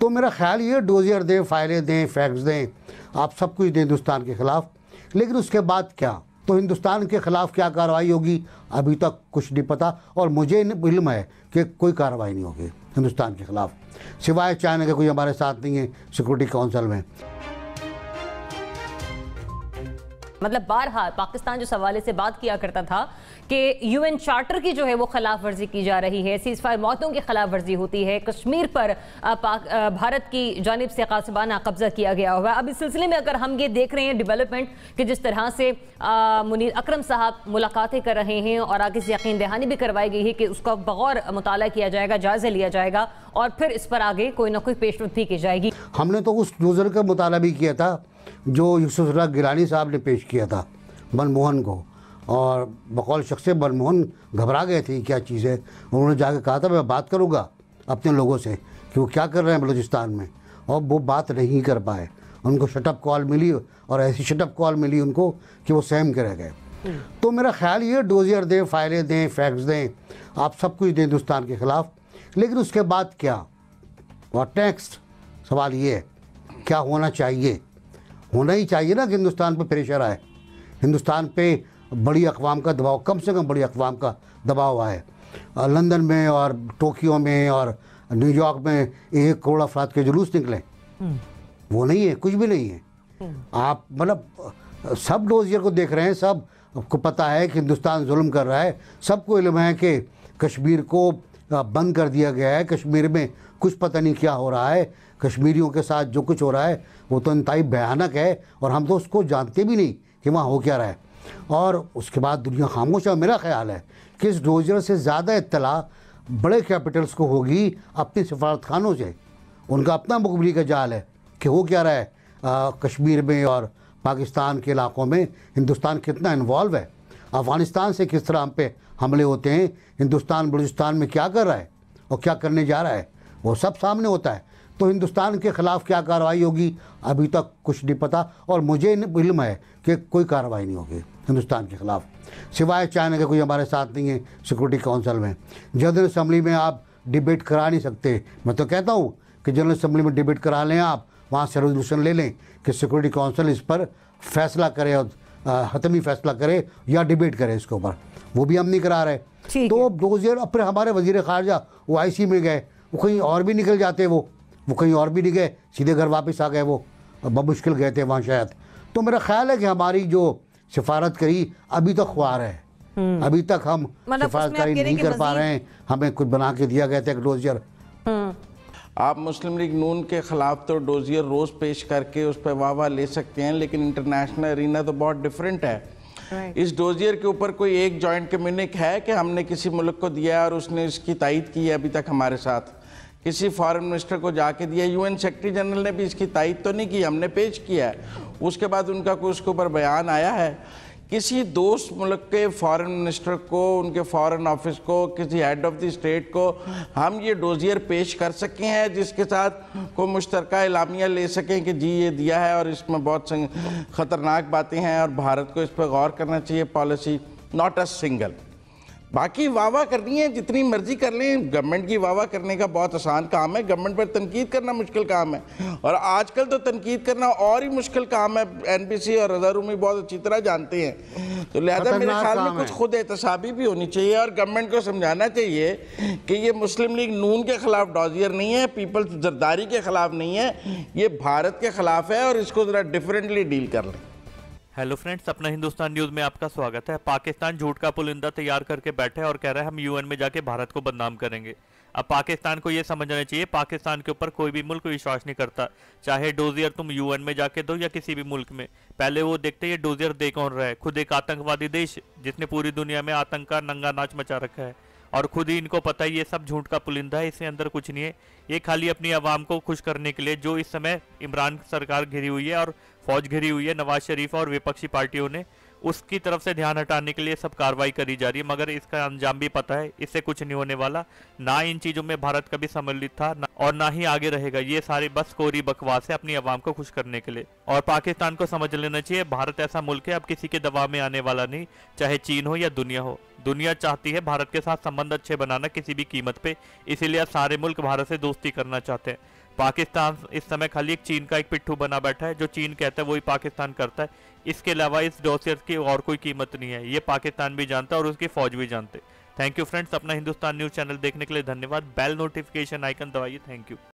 तो मेरा ख्याल ये डोजियर दें फाइलें दें फैक्स दें आप सब कुछ दें हिंदुस्तान के ख़िलाफ़ लेकिन उसके बाद क्या तो हिंदुस्तान के ख़िलाफ़ क्या कार्रवाई होगी अभी तक कुछ नहीं पता और मुझे इल्म है कि कोई कार्रवाई नहीं होगी हिंदुस्तान के ख़िलाफ़ सिवाय चाइना के कोई हमारे साथ नहीं है सिक्योरिटी काउंसिल में मतलब बारहा पाकिस्तान जो हवाले से बात किया करता था कि यूएन चार्टर की जो है वो खिलाफ वर्जी की जा रही है सीज फायर मौतों की खिलाफ वर्जी होती है कश्मीर पर भारत की जानब से कासबाना कब्जा किया गया हुआ अब इस सिलसिले में अगर हम ये देख रहे हैं डिवेलपमेंट कि जिस तरह से मुनीर अक्रम साहब मुलाकातें कर रहे हैं और आगे से यकीन दहानी भी करवाई गई है कि उसका बगौर मुताल किया जाएगा जायजा लिया जाएगा और फिर इस पर आगे कोई ना कोई पेशरफ भी की जाएगी हमने तो उस गुजर का मुताला भी किया था जो यूसुफ गिलानी साहब ने पेश किया था मनमोहन को और बकौल शख्स मनमोहन घबरा गए थे क्या चीज़ है उन्होंने जाके कहा था मैं बात करूँगा अपने लोगों से कि वो क्या कर रहे हैं बलूचिस्तान में और वो बात नहीं कर पाए उनको शटअप कॉल मिली और ऐसी शटअप कॉल मिली उनको कि वो सहम के रह गए तो मेरा ख्याल ये डोजियर दें फाइलें दें फैक्ट्स दें आप सब कुछ दें हिंदुस्तान के ख़िलाफ़ लेकिन उसके बाद क्या और टैक्स सवाल ये क्या होना चाहिए होना ही चाहिए ना कि हिंदुस्तान पर प्रेशर आए हिंदुस्तान पे बड़ी अकवाम का दबाव कम से कम बड़ी अकवाम का दबाव आए लंदन में और टोक्यो में और न्यूयॉर्क में एक करोड़ अफराद के जुलूस निकले हम्म। वो नहीं है कुछ भी नहीं है हम्म। आप मतलब सब डोजियर को देख रहे हैं सब को पता है कि हिंदुस्तान जुल्म कर रहा है सबको इलम है कि कश्मीर को बंद कर दिया गया है कश्मीर में कुछ पता नहीं क्या हो रहा है कश्मीरियों के साथ जो कुछ हो रहा है वो तो इंतहाई भयानक है और हम तो उसको जानते भी नहीं कि वहाँ हो क्या रहा है और उसके बाद दुनिया खामोश है मेरा ख्याल है कि इस डोजर से ज़्यादा इतला बड़े कैपिटल्स को होगी अपने सफारत खानों से उनका अपना मकबरी का जाल है कि हो क्या रहा है आ, कश्मीर में और पाकिस्तान के इलाकों में हिंदुस्तान कितना इन्वॉल्व है अफ़गानिस्तान से किस तरह हम पे हमले होते हैं हिंदुस्तान बलूचिस्तान में क्या कर रहा है और क्या करने जा रहा है वो सब सामने होता है तो हिंदुस्तान के ख़िलाफ़ क्या कार्रवाई होगी अभी तक कुछ नहीं पता और मुझे इल्म है कि कोई कार्रवाई नहीं होगी हिंदुस्तान के ख़िलाफ़ सिवाय चाइना के कोई हमारे साथ नहीं है सिक्योरिटी काउंसिल में जनरल असम्बली में आप डिबेट करा नहीं सकते मैं तो कहता हूँ कि जनरल असम्बली में डिबेट करा लें आप वहाँ से रेजोल्यूशन ले लें कि सिक्योरिटी काउंसिल इस पर फैसला करे और हतमी फैसला करे या डिबेट करे इसके ऊपर वो भी हम नहीं करा रहे तो दो हज़ार हमारे वजीर खारजा वो आई में गए वो कहीं और भी निकल जाते वो वो कहीं और भी नहीं गए सीधे घर वापस आ गए वो बमुश्किल गए थे वहाँ शायद तो मेरा ख्याल है कि हमारी जो सिफारत करी अभी तक ख्वार है हम्म। अभी तक हम मतलब सिफारतकारी नहीं कर पा रहे हैं हमें कुछ बना के दिया गया था एक डोजियर हम्म। आप मुस्लिम लीग नून के खिलाफ तो डोजियर रोज़ पेश करके उस पर वाह वाह ले सकते हैं लेकिन इंटरनेशनल अरीना तो बहुत डिफरेंट है इस डोजियर के ऊपर कोई एक जॉइंट कम्युनिक है कि हमने किसी मुल्क को दिया और उसने इसकी तायद की है अभी तक हमारे साथ किसी फॉरेन मिनिस्टर को जाके दिया यूएन सेक्रेटरी जनरल ने भी इसकी तायद तो नहीं की हमने पेश किया है उसके बाद उनका कोई उसके ऊपर बयान आया है किसी दोस्त मुल्क के फॉरेन मिनिस्टर को उनके फॉरेन ऑफिस को किसी हेड ऑफ द स्टेट को हम ये डोजियर पेश कर सके हैं जिसके साथ को मुश्तरक इलामिया ले सकें कि जी ये दिया है और इसमें बहुत ख़तरनाक बातें हैं और भारत को इस पर गौर करना चाहिए पॉलिसी नॉट अ सिंगल बाकी वाहवा करनी है जितनी मर्जी कर लें गवर्नमेंट की वाह करने का बहुत आसान काम है गवर्नमेंट पर तनकीद करना मुश्किल काम है और आजकल तो तनकीद करना और ही मुश्किल काम है एन पी सी और रजारूमी बहुत अच्छी तरह जानते हैं तो लिहाजा मेरे ख्याल में कुछ खुद एहतसाबी भी होनी चाहिए और गवर्नमेंट को समझाना चाहिए कि ये मुस्लिम लीग नून के खिलाफ डॉजियर नहीं है पीपल्स जरदारी के खिलाफ नहीं है ये भारत के खिलाफ है और इसको ज़रा डिफरेंटली डील कर लें हेलो फ्रेंड्स अपना हिंदुस्तान न्यूज़ में आपका स्वागत है पाकिस्तान झूठ का पुलिंदा तैयार करके बैठे और कह रहा है हम यूएन में जाके भारत को बदनाम करेंगे अब पाकिस्तान को यह समझना चाहिए पाकिस्तान के ऊपर कोई भी मुल्क विश्वास नहीं करता चाहे डोजियर तुम यूएन में जाके दो या किसी भी मुल्क में पहले वो देखते ये डोजियर दे कौन रहा है खुद एक आतंकवादी देश जिसने पूरी दुनिया में आतंक का नंगा नाच मचा रखा है और खुद ही इनको पता है ये सब झूठ का पुलिंदा है इसके अंदर कुछ नहीं है ये खाली अपनी आवाम को खुश करने के लिए जो इस समय इमरान सरकार घिरी हुई है और फौज घिरी हुई है नवाज शरीफ और विपक्षी पार्टियों ने उसकी तरफ से ध्यान हटाने के लिए सब कार्रवाई करी जा रही है मगर इसका अंजाम भी पता है इससे कुछ नहीं होने वाला ना इन चीज़ों में भारत कभी सम्मिलित था और ना ही आगे रहेगा ये सारी बस कोरी बकवास है अपनी आवाम को खुश करने के लिए और पाकिस्तान को समझ लेना चाहिए भारत ऐसा मुल्क है अब किसी के दबाव में आने वाला नहीं चाहे चीन हो या दुनिया हो दुनिया चाहती है भारत के साथ संबंध अच्छे बनाना किसी भी कीमत पे इसीलिए अब सारे मुल्क भारत से दोस्ती करना चाहते हैं पाकिस्तान इस समय खाली एक चीन का एक पिट्ठू बना बैठा है जो चीन कहता है वही पाकिस्तान करता है इसके अलावा इस डोसियर की और कोई कीमत नहीं है ये पाकिस्तान भी जानता है और उसकी फौज भी जानते थैंक यू फ्रेंड्स अपना हिंदुस्तान न्यूज़ चैनल देखने के लिए धन्यवाद बेल नोटिफिकेशन आइकन दबाइए थैंक यू